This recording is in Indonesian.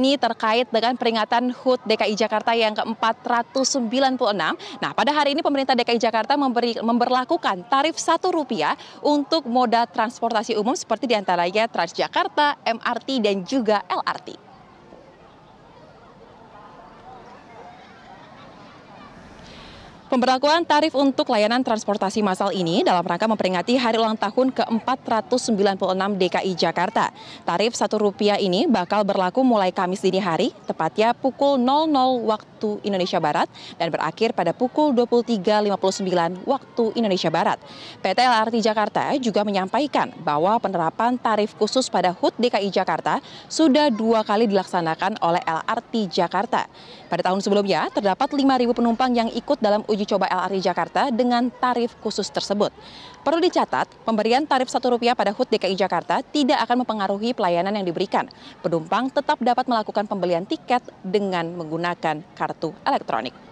Ini terkait dengan peringatan HUT DKI Jakarta yang ke-496. Nah, pada hari ini pemerintah DKI Jakarta memberi, memberlakukan tarif satu rupiah untuk moda transportasi umum seperti diantaranya Transjakarta, MRT, dan juga LRT. Pemberlakuan tarif untuk layanan transportasi massal ini dalam rangka memperingati hari ulang tahun ke-496 DKI Jakarta. Tarif Rp1 ini bakal berlaku mulai Kamis dini hari, tepatnya pukul 00 waktu Indonesia Barat dan berakhir pada pukul 23.59 waktu Indonesia Barat. PT LRT Jakarta juga menyampaikan bahwa penerapan tarif khusus pada HUT DKI Jakarta sudah dua kali dilaksanakan oleh LRT Jakarta. Pada tahun sebelumnya, terdapat 5.000 penumpang yang ikut dalam uji uji coba LRT Jakarta dengan tarif khusus tersebut. Perlu dicatat, pemberian tarif Rp1 pada HUT DKI Jakarta tidak akan mempengaruhi pelayanan yang diberikan. Penumpang tetap dapat melakukan pembelian tiket dengan menggunakan kartu elektronik.